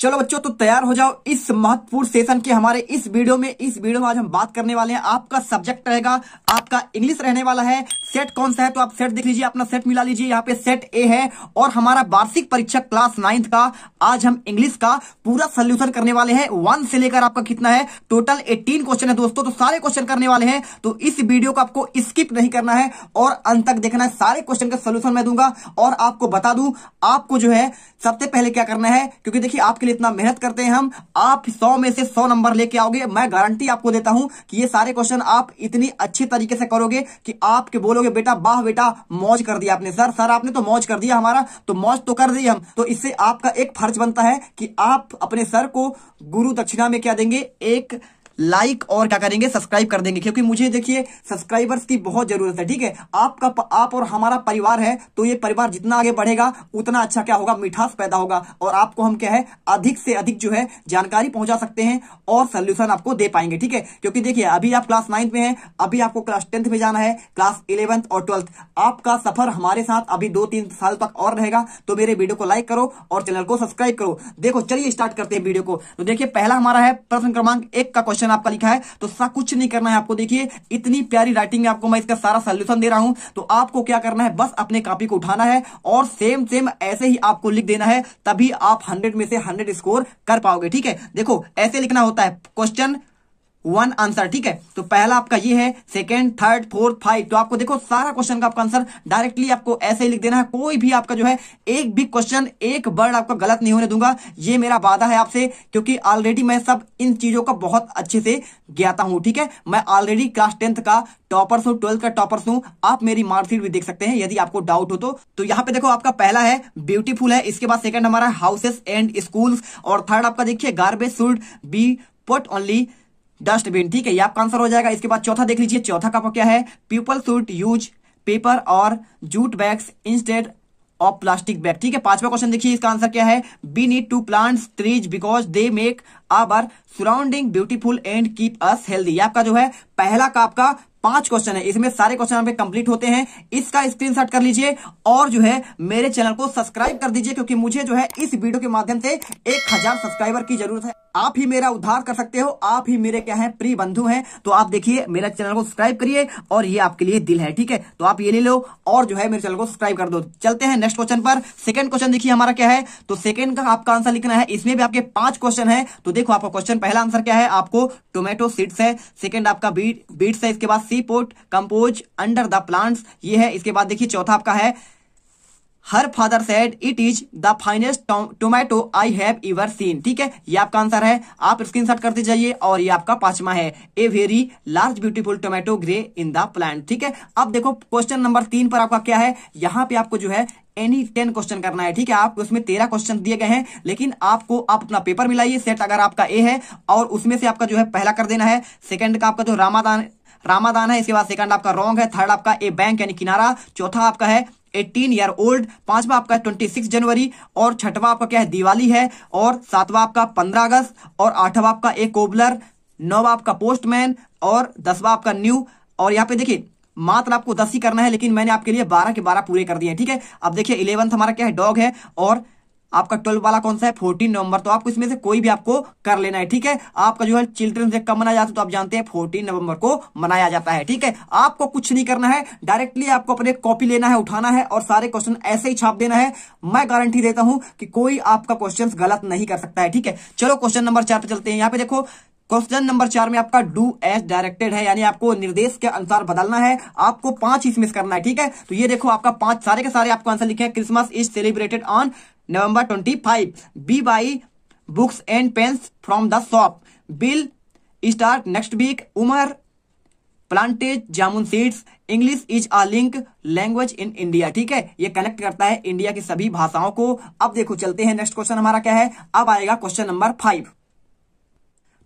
चलो बच्चों तो तैयार हो जाओ इस महत्वपूर्ण सेशन के हमारे इस वीडियो में इस वीडियो में आज हम बात करने वाले हैं आपका सब्जेक्ट रहेगा आपका इंग्लिश रहने वाला है सेट कौन सा है तो आप सेट देख लीजिए अपना सेट मिला लीजिए यहाँ पे सेट ए है और हमारा वार्षिक परीक्षा क्लास नाइन्थ का आज हम इंग्लिश का पूरा सोल्यूशन करने वाले हैं वन से लेकर आपका कितना है टोटल एटीन क्वेश्चन है दोस्तों तो सारे क्वेश्चन करने वाले हैं तो इस वीडियो को आपको स्किप नहीं करना है और अंत तक देखना है सारे क्वेश्चन का सोल्यूशन मैं दूंगा और आपको बता दू आपको जो है सबसे पहले क्या करना है क्योंकि देखिए आपके लिए इतना मेहनत करते हैं हम आप सौ में से सौ नंबर लेके आओगे मैं गारंटी आपको देता हूं कि ये सारे क्वेश्चन आप इतनी अच्छी तरीके तरीके से करोगे कि आपके बोलोगे बेटा बाह बेटा मौज कर दिया आपने सर सर आपने तो मौज कर दिया हमारा तो मौज तो कर दी हम तो इससे आपका एक फर्ज बनता है कि आप अपने सर को गुरु दक्षिणा में क्या देंगे एक लाइक और क्या करेंगे सब्सक्राइब कर देंगे क्योंकि मुझे देखिए सब्सक्राइबर्स की बहुत जरूरत है ठीक है आपका आप और हमारा परिवार है तो ये परिवार जितना आगे बढ़ेगा उतना अच्छा क्या होगा मिठास पैदा होगा और आपको हम क्या है अधिक से अधिक जो है जानकारी पहुंचा सकते हैं और सोल्यूशन आपको दे पाएंगे ठीक है क्योंकि देखिए अभी आप क्लास नाइन्थ में है अभी आपको क्लास टेंथ में जाना है क्लास इलेवंथ और ट्वेल्थ आपका सफर हमारे साथ अभी दो तीन साल तक और रहेगा तो मेरे वीडियो को लाइक करो और चैनल को सब्सक्राइब करो देखो चलिए स्टार्ट करते हैं वीडियो को तो देखिए पहला हमारा है प्रश्न क्रमांक एक का क्वेश्चन क्वेश्चन आपका लिखा है तो सब कुछ नहीं करना है आपको देखिए इतनी प्यारी राइटिंग में आपको मैं इसका सारा सोल्यूशन दे रहा हूं तो आपको क्या करना है बस अपने कॉपी को उठाना है और सेम सेम ऐसे ही आपको लिख देना है तभी आप हंड्रेड में से हंड्रेड स्कोर कर पाओगे ठीक है देखो ऐसे लिखना होता है क्वेश्चन वन आंसर ठीक है तो पहला आपका ये है सेकेंड थर्ड फोर्थ फाइव तो आपको देखो सारा क्वेश्चन का आपका आंसर डायरेक्टली आपको ऐसे ही लिख देना है कोई भी आपका जो है एक भी क्वेश्चन एक वर्ड आपका गलत नहीं होने दूंगा ये मेरा वादा है आपसे क्योंकि ऑलरेडी मैं सब इन चीजों का बहुत अच्छे से ज्ञाता हूं ठीक है मैं ऑलरेडी क्लास टेंथ का टॉपर्स हूँ ट्वेल्थ का टॉपर्स हूँ आप मेरी मार्कशीट भी देख सकते हैं यदि आपको डाउट हो तो तो यहाँ पे देखो आपका पहला है ब्यूटीफुल है इसके बाद सेकंड हमारा हाउसेस एंड स्कूल और थर्ड आपका देखिए garbage should be put only dustbin ठीक है ये आपका आंसर हो जाएगा इसके बाद चौथा देख लीजिए चौथा का क्या है पीपल सूट यूज पेपर और jute bags instead of plastic bag ठीक है पांचवा क्वेश्चन देखिए इसका आंसर क्या है we need to plant trees because they make our surrounding beautiful and keep us healthy आपका जो है पहला का आपका पांच क्वेश्चन है इसमें सारे क्वेश्चन आपके कंप्लीट होते हैं इसका स्क्रीनशॉट कर लीजिए और जो है मेरे चैनल को सब्सक्राइब कर दीजिए क्योंकि मुझे जो है इस वीडियो के माध्यम से एक हजार सब्सक्राइबर की जरूरत है आप ही मेरा उद्धार कर सकते हो आप ही मेरे क्या है प्रिय बंधु हैं तो आप देखिए मेरा चैनल को सब्सक्राइब करिए और ये आपके लिए दिल है ठीक है तो आप ये ले लो और जो है मेरे चैनल को सब्सक्राइब कर दो चलते हैं नेक्स्ट क्वेश्चन पर सेकंड क्वेश्चन देखिए हमारा क्या है तो सेकंड का आपका आंसर लिखना है इसमें भी आपके पांच क्वेश्चन है तो देखो आपका क्वेश्चन पहला आंसर क्या है आपको टोमेटो सीड्स है सेकंड आपका बीट बीट्स है इसके बाद she put compost under the plants ये है इसके बाद देखिए चौथा आपका है her father said it is the finest tomato I have ever seen ठीक है ये आपका आंसर है आप स्क्रीन कर करते जाइए और ये आपका पांचवा है a very large beautiful tomato grew in the plant ठीक है अब देखो क्वेश्चन नंबर तीन पर आपका क्या है यहाँ पे आपको जो है एनी टेन क्वेश्चन करना है ठीक है आपको उसमें तेरह क्वेश्चन दिए गए हैं लेकिन आपको आप अपना पेपर मिलाइए सेट अगर आपका ए है और उसमें से आपका जो है पहला कर देना है सेकंड का आपका जो रामादान रामादान है इसके बाद सेकंड आपका रॉन्ग है थर्ड आपका ए बैंक यानी किनारा चौथा आपका है एटीन ईयर ओल्ड पांचवा आपका ट्वेंटी सिक्स जनवरी और छठवा आपका क्या है दिवाली है और सातवा आपका पंद्रह अगस्त और आठवा आपका एक कोबलर नौवा आपका पोस्टमैन और दसवा आपका न्यू और यहाँ पे देखिए मात्र आपको दस ही करना है लेकिन मैंने आपके लिए बारह के बारह पूरे कर दिए ठीक है अब देखिए इलेवंथ हमारा क्या है डॉग है और आपका ट्वेल्व वाला कौन सा है फोर्टीन नवंबर तो आपको इसमें से कोई भी आपको कर लेना है ठीक है आपका जो है चिल्ड्रन डे कब मनाया जाता है तो आप जानते हैं फोर्टीन नवंबर को मनाया जाता है ठीक है आपको कुछ नहीं करना है डायरेक्टली आपको अपने कॉपी लेना है उठाना है और सारे क्वेश्चन ऐसे ही छाप देना है मैं गारंटी देता हूं कि कोई आपका क्वेश्चन गलत नहीं कर सकता है ठीक है चलो क्वेश्चन नंबर चार पे चलते हैं यहाँ पे देखो क्वेश्चन नंबर चार में आपका डू एज डायरेक्टेड है यानी आपको निर्देश के अनुसार बदलना है आपको पांच इसमें करना है ठीक है तो ये देखो आपका पांच सारे के सारे आपको आंसर लिखे हैं Christmas is celebrated on November twenty five we buy books and pens from the shop will start next week Umar planted jamun seeds English is a link language in India ठीक है ये कनेक्ट करता है इंडिया की सभी भाषाओं को अब देखो चलते हैं नेक्स्ट क्वेश्चन हमारा क्या है अब आएगा क्वेश्चन नंबर फाइव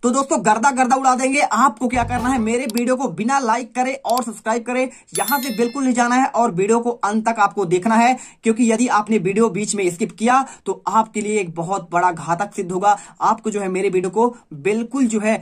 तो दोस्तों गर्दा गर्दा उड़ा देंगे आपको क्या करना है मेरे वीडियो को बिना लाइक करे और सब्सक्राइब करे यहां से बिल्कुल नहीं जाना है और वीडियो को अंत तक आपको देखना है क्योंकि यदि आपने वीडियो बीच में स्किप किया तो आपके लिए एक बहुत बड़ा घातक सिद्ध होगा आपको जो है मेरे वीडियो को बिल्कुल जो है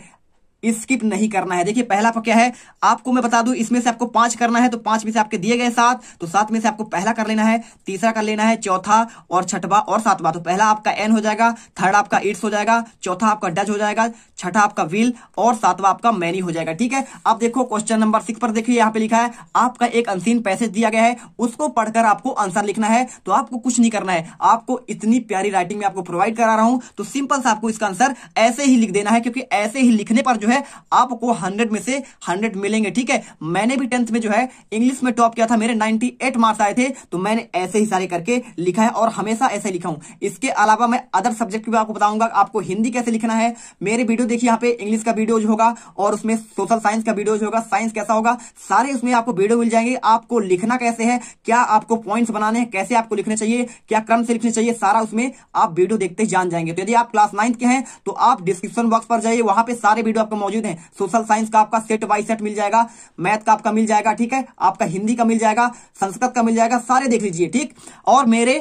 स्किप नहीं करना है देखिए पहला क्या है आपको मैं बता दूं इसमें से आपको पांच करना है तो पांच में से आपके दिए गए सात तो सात में से आपको पहला कर लेना है तीसरा कर लेना है चौथा और छठवा और सातवा तो पहला आपका एन हो जाएगा थर्ड आपका इट्स हो जाएगा चौथा आपका डच हो जाएगा छठा आपका व्हील और सातवा आपका मैनी हो जाएगा ठीक है अब देखो क्वेश्चन नंबर सिक्स पर देखिए यहाँ पे लिखा है आपका एक अनसीन पैसेज दिया गया है उसको पढ़कर आपको आंसर लिखना है तो आपको कुछ नहीं करना है आपको इतनी प्यारी राइटिंग में आपको प्रोवाइड करा रहा हूं तो सिंपल से आपको इसका आंसर ऐसे ही लिख देना है क्योंकि ऐसे ही लिखने पर जो जो है आपको हंड्रेड में से हंड्रेड मिलेंगे ठीक है मैंने भी टेंथ में जो है इंग्लिश में टॉप किया था मेरे नाइनटी एट मार्क्स आए थे तो मैंने ऐसे ही सारे करके लिखा है और हमेशा ऐसे लिखा हूं इसके अलावा मैं अदर सब्जेक्ट भी आपको बताऊंगा आपको हिंदी कैसे लिखना है मेरे वीडियो देखिए यहाँ पे इंग्लिश का वीडियो होगा और उसमें सोशल साइंस का वीडियो होगा साइंस कैसा होगा सारे उसमें आपको वीडियो मिल जाएंगे आपको लिखना कैसे है क्या आपको पॉइंट्स बनाने हैं कैसे आपको लिखने चाहिए क्या क्रम से लिखने चाहिए सारा उसमें आप वीडियो देखते जान जाएंगे तो यदि आप क्लास नाइन्थ के हैं तो आप डिस्क्रिप्शन बॉक्स पर जाइए वहां पे सारे वीडियो आपको मौजूद है सोशल साइंस का आपका सेट बाई सेट मिल जाएगा मैथ का आपका मिल जाएगा ठीक है आपका हिंदी का मिल जाएगा संस्कृत का मिल जाएगा सारे देख लीजिए ठीक और मेरे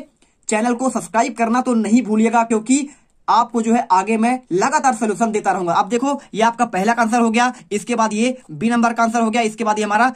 चैनल को सब्सक्राइब करना तो नहीं भूलिएगा क्योंकि आपको जो है आगे मैं लगातार सोल्यूशन देता रहूंगा आप देखो ये आपका पहला का आंसर हो गया इसके बाद ये बी नंबर का आंसर हो गया इसके बाद ये हमारा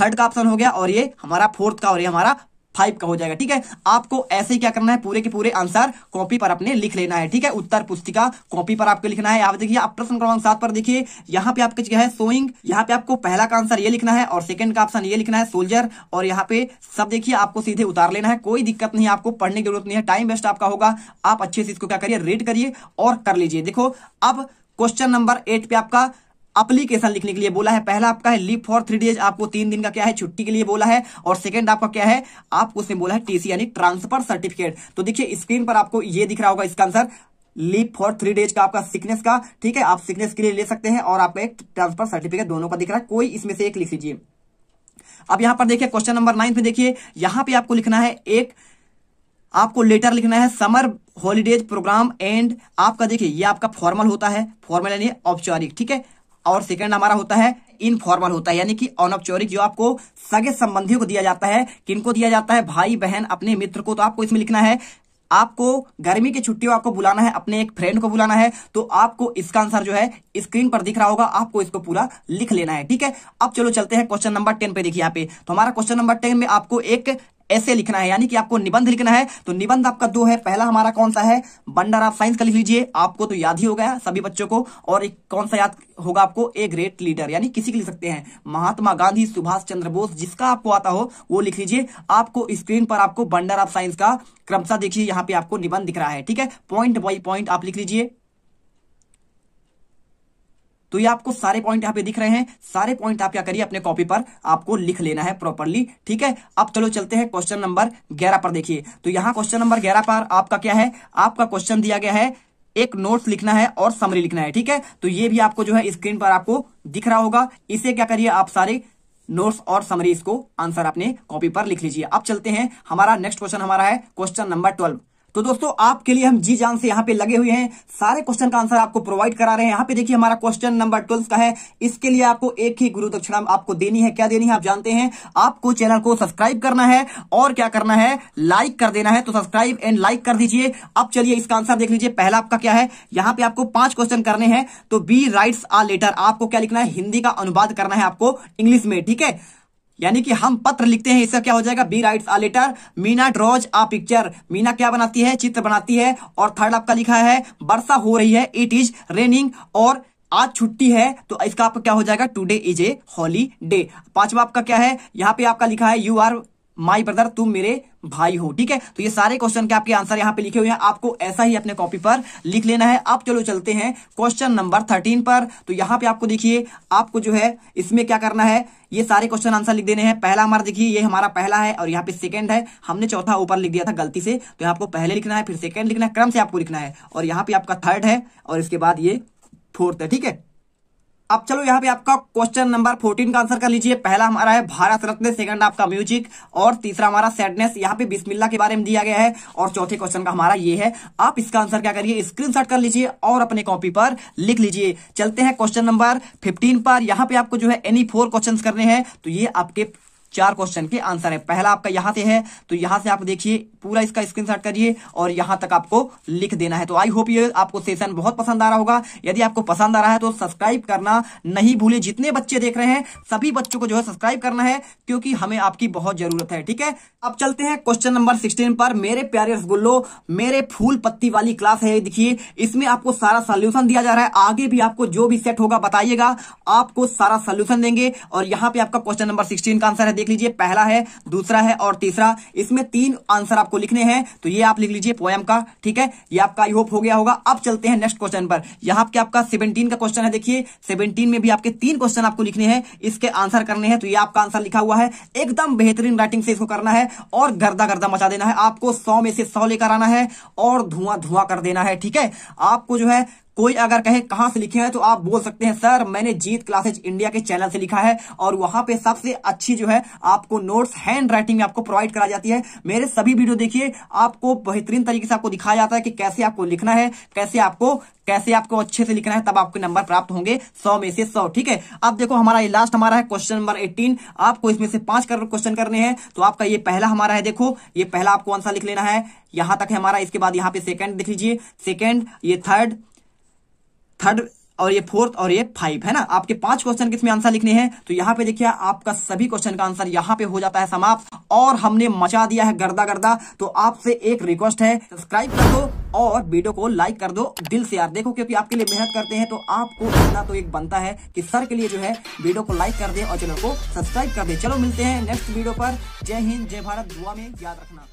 थर्ड का ऑप्शन हो गया और ये हमारा फोर्थ का और ये हमारा फाइव का हो जाएगा ठीक है आपको ऐसे ही क्या करना है पूरे के पूरे आंसर कॉपी पर अपने लिख लेना है ठीक है उत्तर पुस्तिका कॉपी पर आपको लिखना है आप देखिए आप प्रश्न क्रमांक सात पर देखिए यहाँ पे आपका है सोइंग यहाँ पे आपको पहला का आंसर ये लिखना है और सेकंड का ऑप्शन ये लिखना है सोल्जर और यहाँ पे सब देखिए आपको सीधे उतार लेना है कोई दिक्कत नहीं आपको पढ़ने की जरूरत नहीं है टाइम वेस्ट आपका होगा आप अच्छे से इसको क्या करिए रीड करिए और कर लीजिए देखो अब क्वेश्चन नंबर एट पे आपका अप्लीकेशन लिखने के लिए बोला है पहला आपका है लीव फॉर थ्री डेज आपको तीन दिन का क्या है छुट्टी के लिए बोला है और सेकंड आपका क्या है आपको उसने बोला है टीसी यानी ट्रांसफर सर्टिफिकेट तो देखिए स्क्रीन पर आपको ये दिख रहा होगा इसका answer leave for three days का आपका सिकनेस का ठीक है आप सिकनेस के लिए ले सकते हैं और आपका एक ट्रांसफर सर्टिफिकेट दोनों का दिख रहा है कोई इसमें से एक लिख लीजिए अब यहां पर देखिए क्वेश्चन नंबर नाइन में देखिए यहां पे आपको लिखना है एक आपको लेटर लिखना है समर हॉलीडेज प्रोग्राम एंड आपका देखिए ये आपका फॉर्मल होता है फॉर्मल यानी औपचारिक ठीक है और सेकंड हमारा होता है इनफॉर्मल होता है यानी कि अनौपचारिक जो आपको सगे संबंधियों को दिया जाता है किनको दिया जाता है भाई बहन अपने मित्र को तो आपको इसमें लिखना है आपको गर्मी की छुट्टियों आपको बुलाना है अपने एक फ्रेंड को बुलाना है तो आपको इसका आंसर जो है स्क्रीन पर दिख रहा होगा आपको इसको पूरा लिख लेना है ठीक है अब चलो चलते हैं क्वेश्चन नंबर टेन पे देखिए यहाँ पे तो हमारा क्वेश्चन नंबर टेन में आपको एक ऐसे लिखना है यानी कि आपको निबंध लिखना है तो निबंध आपका दो है पहला हमारा कौन सा है बंडर ऑफ साइंस का लिख लीजिए आपको तो याद ही हो गया सभी बच्चों को और एक कौन सा याद होगा आपको ए ग्रेट लीडर यानी किसी के लिख सकते हैं महात्मा गांधी सुभाष चंद्र बोस जिसका आपको आता हो वो लिख लीजिए आपको स्क्रीन पर आपको बंडर ऑफ साइंस का क्रमशः देखिए यहाँ पे आपको निबंध दिख रहा है ठीक है पॉइंट बाई पॉइंट आप लिख लीजिए तो ये आपको सारे पॉइंट यहाँ पे दिख रहे हैं सारे पॉइंट आप क्या करिए अपने कॉपी पर आपको लिख लेना है प्रॉपरली ठीक है अब चलो चलते हैं क्वेश्चन नंबर ग्यारह पर देखिए तो यहाँ क्वेश्चन नंबर ग्यारह पर आपका क्या है आपका क्वेश्चन दिया गया है एक नोट्स लिखना है और समरी लिखना है ठीक है तो ये भी आपको जो है स्क्रीन पर आपको दिख रहा होगा इसे क्या करिए आप सारे नोट्स और समरी इसको आंसर अपने कॉपी पर लिख लीजिए अब चलते हैं हमारा नेक्स्ट क्वेश्चन हमारा है क्वेश्चन नंबर ट्वेल्व तो दोस्तों आपके लिए हम जी जान से यहाँ पे लगे हुए हैं सारे क्वेश्चन का आंसर आपको प्रोवाइड करा रहे हैं यहाँ पे देखिए हमारा क्वेश्चन नंबर ट्वेल्व का है इसके लिए आपको एक ही गुरु दक्षिणा आपको देनी है क्या देनी है आप जानते हैं आपको चैनल को सब्सक्राइब करना है और क्या करना है लाइक कर देना है तो सब्सक्राइब एंड लाइक कर दीजिए अब चलिए इसका आंसर देख लीजिए पहला आपका क्या है यहाँ पे आपको पांच क्वेश्चन करने हैं तो बी राइट्स आ लेटर आपको क्या लिखना है हिंदी का अनुवाद करना है आपको इंग्लिश में ठीक है यानी कि हम पत्र लिखते हैं इसका क्या हो जाएगा we write a letter Meena draws a picture Meena क्या बनाती है चित्र बनाती है और थर्ड आपका लिखा है वर्षा हो रही है इट इज रेनिंग और आज छुट्टी है तो इसका आपका क्या हो जाएगा today is a holiday पांचवा आपका क्या है यहाँ पे आपका लिखा है यू आर माई ब्रदर तुम मेरे भाई हो ठीक है तो ये सारे क्वेश्चन के आपके आंसर यहाँ पे लिखे हुए हैं आपको ऐसा ही अपने कॉपी पर लिख लेना है अब चलो चलते हैं क्वेश्चन नंबर थर्टीन पर तो यहाँ पे आपको देखिए आपको जो है इसमें क्या करना है ये सारे क्वेश्चन आंसर लिख देने हैं पहला हमारा देखिए ये हमारा पहला है और यहाँ पे सेकंड है हमने चौथा ऊपर लिख दिया था गलती से तो यहाँ आपको पहले लिखना है फिर सेकंड लिखना है क्रम से आपको लिखना है और यहाँ पे आपका थर्ड है और इसके बाद ये फोर्थ है ठीक है अब चलो यहाँ पे आपका क्वेश्चन नंबर फोर्टीन का आंसर कर लीजिए पहला हमारा है भारत रत्न सेकंड आपका म्यूजिक और तीसरा हमारा सैडनेस यहाँ पे बिस्मिल्ला के बारे में दिया गया है और चौथे क्वेश्चन का हमारा ये है आप इसका आंसर क्या करिए स्क्रीनशॉट कर लीजिए और अपने कॉपी पर लिख लीजिए चलते हैं क्वेश्चन नंबर फिफ्टीन पर यहाँ पे आपको जो है एनी फोर क्वेश्चन करने हैं तो ये आपके चार क्वेश्चन के आंसर है पहला आपका यहां से है तो यहां से आप देखिए पूरा इसका स्क्रीनशॉट करिए और यहां तक आपको लिख देना है तो आई होप ये आपको सेशन बहुत पसंद आ रहा होगा यदि आपको पसंद आ रहा है तो सब्सक्राइब करना नहीं भूलिए जितने बच्चे देख रहे हैं सभी बच्चों को जो है सब्सक्राइब करना है क्योंकि हमें आपकी बहुत जरूरत है ठीक है अब चलते हैं क्वेश्चन नंबर सिक्सटीन पर मेरे प्यारे रसगुल्लो मेरे फूल पत्ती वाली क्लास है देखिए इसमें आपको सारा सोल्यूशन दिया जा रहा है आगे भी आपको जो भी सेट होगा बताइएगा आपको सारा सोल्यूशन देंगे और यहाँ पे आपका क्वेश्चन नंबर सिक्सटीन का आंसर है देख लीजिए पहला है दूसरा है और तीसरा इसमें तीन आंसर आपको लिखने हैं तो ये आप लिख लीजिए पोएम का ठीक है ये आपका आई होप हो गया होगा अब चलते हैं नेक्स्ट क्वेश्चन पर यहाँ पे आपका सेवनटीन का क्वेश्चन है देखिए सेवनटीन में भी आपके तीन क्वेश्चन आपको लिखने हैं इसके आंसर करने हैं तो ये आपका आंसर लिखा हुआ है एकदम बेहतरीन राइटिंग से इसको करना है और गर्दा गर्दा मचा देना है आपको सौ में से सौ लेकर आना है और धुआं धुआं कर देना है ठीक है आपको जो है कोई अगर कहे कहां से लिखे हैं तो आप बोल सकते हैं सर मैंने जीत क्लासेज इंडिया के चैनल से लिखा है और वहां पे सबसे अच्छी जो है आपको नोट्स हैंड राइटिंग में आपको प्रोवाइड करा जाती है मेरे सभी वीडियो देखिए आपको बेहतरीन तरीके से आपको दिखाया जाता है कि कैसे आपको लिखना है कैसे आपको कैसे आपको अच्छे से लिखना है तब आपके नंबर प्राप्त होंगे सौ में से सौ ठीक है अब देखो हमारा ये लास्ट हमारा है क्वेश्चन नंबर एटीन आपको इसमें से पांच कर क्वेश्चन करने हैं तो आपका ये पहला हमारा है देखो ये पहला आपको आंसर लिख लेना है यहां तक है हमारा इसके बाद यहाँ पे सेकंड देख लीजिए सेकंड ये थर्ड थर्ड और ये फोर्थ और ये फाइव है ना आपके पांच क्वेश्चन किसमें आंसर लिखने हैं तो यहाँ पे देखिए आपका सभी क्वेश्चन का आंसर यहाँ पे हो जाता है समाप्त और हमने मचा दिया है गर्दा गर्दा तो आपसे एक रिक्वेस्ट है सब्सक्राइब कर दो और वीडियो को लाइक कर दो दिल से यार देखो क्योंकि आपके लिए मेहनत करते हैं तो आपको इतना तो एक बनता है कि सर के लिए जो है वीडियो को लाइक कर दे और चैनल को सब्सक्राइब कर दे चलो मिलते हैं नेक्स्ट वीडियो पर जय हिंद जय भारत दुआ में याद रखना